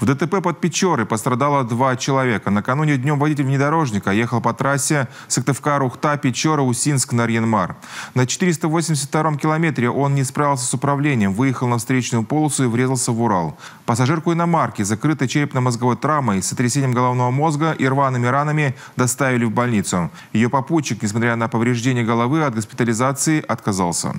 В ДТП под Печоры пострадало два человека. Накануне днем водитель внедорожника ехал по трассе Сыктывкар-Ухта, Печора, Усинск, Нарьянмар. На 482-м километре он не справился с управлением, выехал на встречную полосу и врезался в Урал. Пассажирку иномарки, закрытой черепно-мозговой травмой, сотрясением головного мозга и рваными ранами доставили в больницу. Ее попутчик, несмотря на повреждение головы, от госпитализации отказался.